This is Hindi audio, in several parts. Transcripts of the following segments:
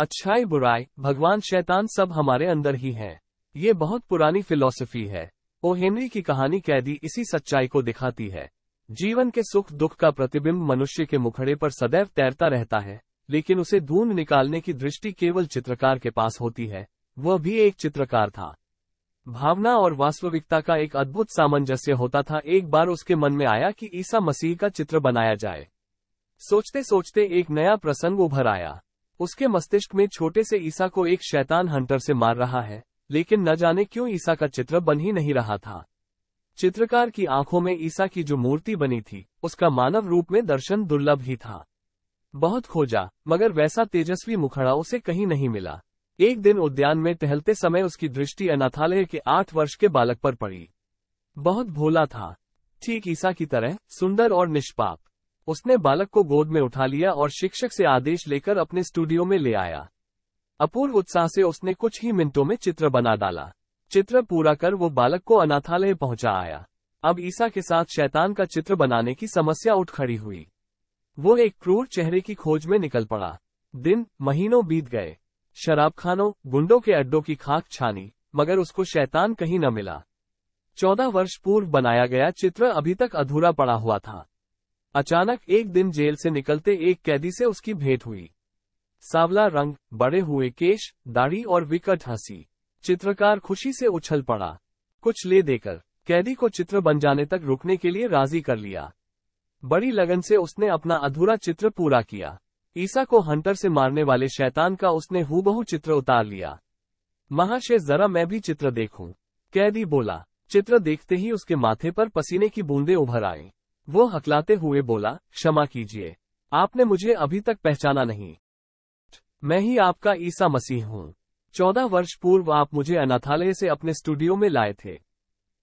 अच्छाई बुराई भगवान शैतान सब हमारे अंदर ही हैं। ये बहुत पुरानी फिलॉसफी है ओ हेनरी की कहानी कैदी इसी सच्चाई को दिखाती है जीवन के सुख दुख का प्रतिबिंब मनुष्य के मुखड़े पर सदैव तैरता रहता है लेकिन उसे ढूंढ निकालने की दृष्टि केवल चित्रकार के पास होती है वह भी एक चित्रकार था भावना और वास्तविकता का एक अद्भुत सामंजस्य होता था एक बार उसके मन में आया कि ईसा मसीह का चित्र बनाया जाए सोचते सोचते एक नया प्रसंग उभर आया उसके मस्तिष्क में छोटे से ईसा को एक शैतान हंटर से मार रहा है लेकिन न जाने क्यों ईसा का चित्र बन ही नहीं रहा था चित्रकार की आंखों में ईसा की जो मूर्ति बनी थी उसका मानव रूप में दर्शन दुर्लभ ही था बहुत खोजा मगर वैसा तेजस्वी मुखड़ा उसे कहीं नहीं मिला एक दिन उद्यान में टहलते समय उसकी दृष्टि अनाथालय के आठ वर्ष के बालक पर पड़ी बहुत भोला था ठीक ईसा की तरह सुंदर और निष्पाप उसने बालक को गोद में उठा लिया और शिक्षक से आदेश लेकर अपने स्टूडियो में ले आया अपूर्व उत्साह से उसने कुछ ही मिनटों में चित्र बना डाला चित्र पूरा कर वो बालक को अनाथालय पहुंचा आया अब ईसा के साथ शैतान का चित्र बनाने की समस्या उठ खड़ी हुई वो एक क्रूर चेहरे की खोज में निकल पड़ा दिन महीनों बीत गए शराबखानों गुंडों के अड्डों की खाक छानी मगर उसको शैतान कहीं न मिला चौदह वर्ष पूर्व बनाया गया चित्र अभी तक अधूरा पड़ा हुआ था अचानक एक दिन जेल से निकलते एक कैदी से उसकी भेंट हुई सावला रंग बड़े हुए केश दाढ़ी और विकट हंसी चित्रकार खुशी से उछल पड़ा कुछ ले देकर कैदी को चित्र बन जाने तक रुकने के लिए राजी कर लिया बड़ी लगन से उसने अपना अधूरा चित्र पूरा किया ईसा को हंटर से मारने वाले शैतान का उसने हूबहू चित्र उतार लिया महाशय जरा मैं भी चित्र देखूं। कैदी बोला चित्र देखते ही उसके माथे पर पसीने की बूंदें उभर आईं। वो हकलाते हुए बोला क्षमा कीजिए आपने मुझे अभी तक पहचाना नहीं मैं ही आपका ईसा मसीह हूँ चौदह वर्ष पूर्व आप मुझे अनाथालय से अपने स्टूडियो में लाए थे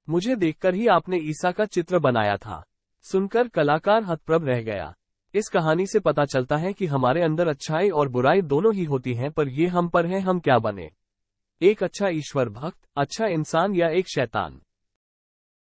मुझे देखकर ही आपने ईसा का चित्र बनाया था सुनकर कलाकार हतप्रभ रह गया इस कहानी से पता चलता है कि हमारे अंदर अच्छाई और बुराई दोनों ही होती हैं पर ये हम पर है हम क्या बने एक अच्छा ईश्वर भक्त अच्छा इंसान या एक शैतान